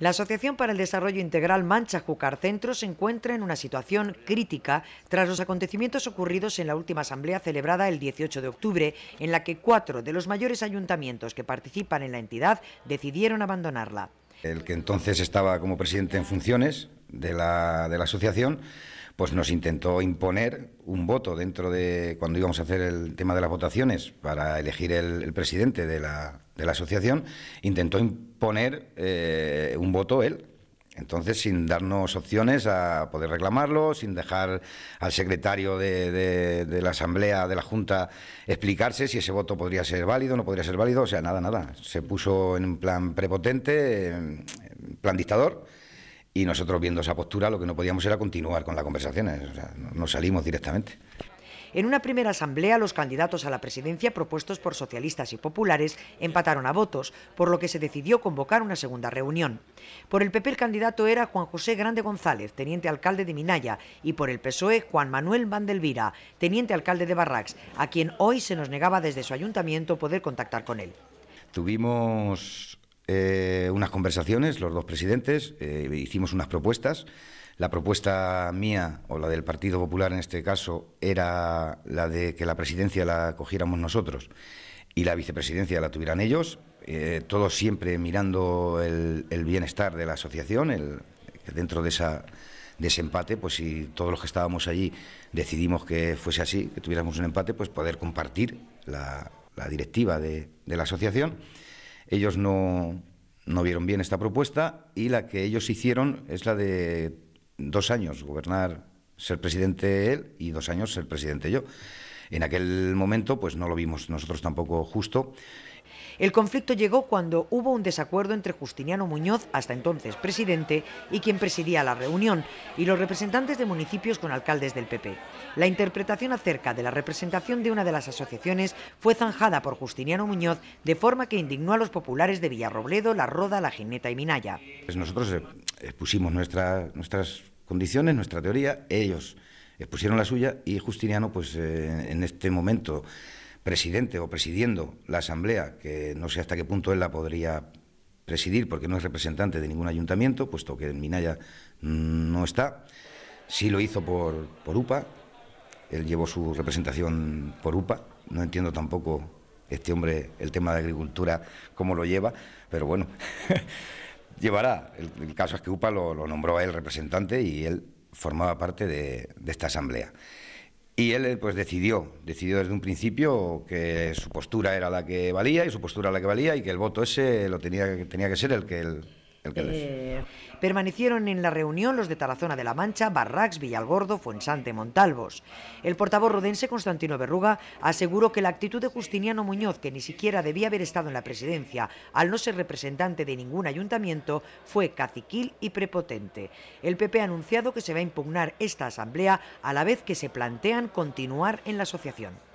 La Asociación para el Desarrollo Integral Mancha Jucar Centro se encuentra en una situación crítica tras los acontecimientos ocurridos en la última asamblea celebrada el 18 de octubre, en la que cuatro de los mayores ayuntamientos que participan en la entidad decidieron abandonarla. El que entonces estaba como presidente en funciones, de la, de la asociación, pues nos intentó imponer un voto dentro de cuando íbamos a hacer el tema de las votaciones para elegir el, presidente de la, de la, asociación, intentó imponer eh, un voto él. Entonces, sin darnos opciones a poder reclamarlo, sin dejar al secretario de, la Asamblea, de la Junta, explicarse si ese voto podría ser válido, no podría ser válido, o sea, nada, nada. Se puso en un plan prepotente, plan dictador y nosotros viendo esa postura lo que no podíamos era continuar con las conversaciones, nos salimos directamente. En una primera asamblea, los candidatos a la presidencia propuestos por socialistas y populares empataron a votos, por lo que se decidió convocar una segunda reunión. Por el PP el candidato era Juan José Grande González, teniente alcalde de Minaya, y por el PSOE Juan Manuel Vandelvira, teniente alcalde de Barrax, a quien hoy se nos negaba desde su ayuntamiento poder contactar con él. Tuvimos eh, unas conversaciones, los dos presidentes, eh, hicimos unas propuestas. La propuesta mía, o la del Partido Popular en este caso, era la de que la presidencia la cogiéramos nosotros y la vicepresidencia la tuvieran ellos, eh, todos siempre mirando el, bienestar de la asociación, el, dentro de, ese empate, pues si todos los que estábamos allí decidimos que fuese así, que tuviéramos un empate, pues poder compartir la, directiva de la asociación ellos no, no vieron bien esta propuesta y la que ellos hicieron es la de dos años gobernar, ser presidente él y dos años ser presidente yo. En aquel momento, pues no lo vimos nosotros tampoco justo. El conflicto llegó cuando hubo un desacuerdo entre Justiniano Muñoz, hasta entonces presidente, y quien presidía la reunión, y los representantes de municipios con alcaldes del PP. La interpretación acerca de la representación de una de las asociaciones fue zanjada por Justiniano Muñoz de forma que indignó a los populares de Villarrobledo, La Roda, La Gineta y Minaya. Pues nosotros eh, expusimos nuestras condiciones, nuestra teoría, ellos expusieron eh, la suya y Justiniano, pues eh, en este momento presidente o presidiendo la asamblea, que no sé hasta qué punto él la podría presidir porque no es representante de ningún ayuntamiento, puesto que en Minaya mm, no está, sí lo hizo por, por UPA, él llevó su representación por UPA, no entiendo tampoco este hombre el tema de agricultura, cómo lo lleva, pero bueno, llevará. El, caso es que UPA lo, lo nombró a él representante y él formaba parte de, esta asamblea. Y él eh, pues decidió, decidió desde un principio que su postura era la que valía y su postura la que valía y que el voto ese lo tenía, tenía que ser el que él eh, permanecieron en la reunión los de Tarazona de la Mancha, Barrax, Villalgordo, Fuensante, Montalvos. El portavoz rodense Constantino Berruga aseguró que la actitud de Justiniano Muñoz, que ni siquiera debía haber estado en la presidencia al no ser representante de ningún ayuntamiento, fue caciquil y prepotente. El PP ha anunciado que se va a impugnar esta asamblea a la vez que se plantean continuar en la asociación.